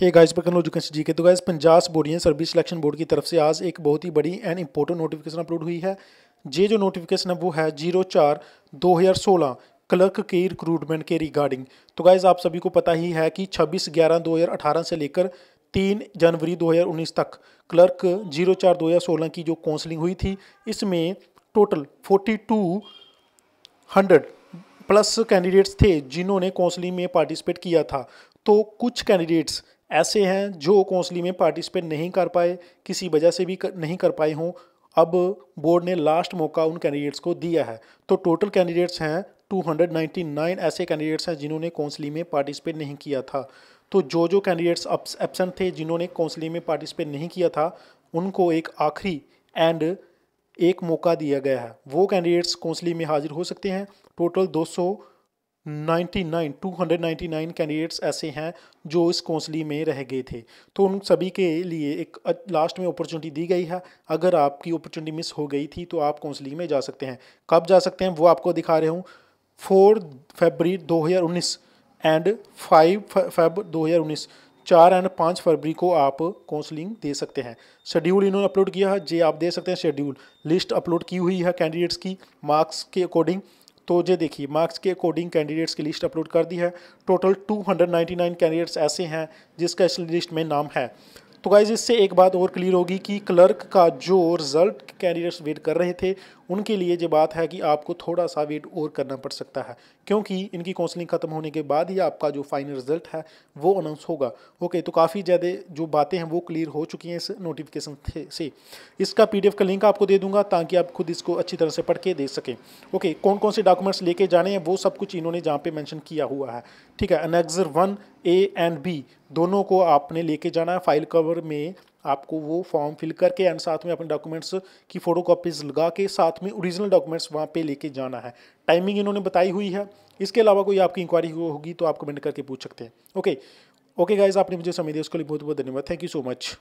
hey guys पर कनोज जुकेश जी के तो गाइस पंजाब बोर्डियन सर्विस सिलेक्शन बोर्ड की तरफ से आज एक बहुत ही बड़ी एंड इंपॉर्टेंट नोटिफिकेशन अपलोड हुई है ये जो नोटिफिकेशन है वो है जीरो चार दो हज़ार सोलह क्लर्क के रिक्रूटमेंट के रिगार्डिंग तो गाइस आप सभी को पता ही है कि छब्बीस ग्यारह दो हज़ार अठारह से लेकर तीन जनवरी दो हज़ार उन्नीस तक क्लर्क जीरो चार दो हज़ार सोलह की जो काउंसलिंग हुई थी इसमें total forty two hundred plus candidates थे जिन्होंने काउंसलिंग में पार्टिसिपेट किया था तो कुछ कैंडिडेट्स ऐसे हैं जो कौंसली में पार्टिसिपेट नहीं कर पाए किसी वजह से भी कर, नहीं कर पाए हों अब बोर्ड ने लास्ट मौका उन कैंडिडेट्स को दिया है तो टोटल कैंडिडेट्स हैं 299 ऐसे कैंडिडेट्स हैं जिन्होंने कौंसली में पार्टिसिपेट नहीं किया था तो जो जो कैंडिडेट्स एबसेंट थे जिन्होंने कौंसली में पार्टिसिपेट नहीं किया था उनको एक आखिरी एंड एक मौका दिया गया है वो कैंडिडेट्स कौंसली में हाजिर हो सकते हैं टोटल दो 99 299 कैंडिडेट्स ऐसे हैं जो इस कौंसली में रह गए थे तो उन सभी के लिए एक लास्ट में अपॉर्चुनिटी दी गई है अगर आपकी अपॉर्चुनिटी मिस हो गई थी तो आप कौंसली में जा सकते हैं कब जा सकते हैं वो आपको दिखा रहे हूँ फोर फरवरी 2019 एंड फाइव फेब 2019 चार एंड पाँच फरवरी को आप काउंसलिंग दे सकते हैं शेड्यूल इन्होंने अपलोड किया है जे आप दे सकते हैं शेड्यूल लिस्ट अपलोड की हुई है कैंडिडेट्स की मार्क्स के अकॉर्डिंग तो जे देखिए मार्क्स के अकॉर्डिंग कैंडिडेट्स की लिस्ट अपलोड कर दी है टोटल 299 कैंडिडेट्स ऐसे हैं जिसका इस लिस्ट में नाम है तो गाइज इससे एक बात और क्लियर होगी कि क्लर्क का जो रिजल्ट कैंडिडेट्स वेट कर रहे थे उनके लिए ये बात है कि आपको थोड़ा सा वेट और करना पड़ सकता है क्योंकि इनकी काउंसलिंग ख़त्म होने के बाद ही आपका जो फाइनल रिजल्ट है वो अनाउंस होगा ओके तो काफ़ी ज़्यादा जो बातें हैं वो क्लियर हो चुकी हैं इस नोटिफिकेशन से इसका पी का लिंक आपको दे दूंगा ताकि आप खुद इसको अच्छी तरह से पढ़ के दे सकें ओके कौन कौन से डॉक्यूमेंट्स लेके जाने हैं वो सब कुछ इन्होंने जहाँ पे मैंशन किया हुआ है ठीक है annexure one A and B दोनों को आपने लेके जाना है फाइल कवर में आपको वो फॉर्म फिल करके एंड साथ में अपने डॉक्यूमेंट्स की फ़ोटो कॉपीज़ लगा के साथ में ओरिजिनल डॉक्यूमेंट्स वहाँ पे लेके जाना है टाइमिंग इन्होंने बताई हुई है इसके अलावा कोई आपकी इंक्वायरी होगी तो आप कमेंट करके पूछ सकते हैं ओके ओके गाइज आपने मुझे समय दिया उसके लिए बहुत बहुत धन्यवाद थैंक यू सो मच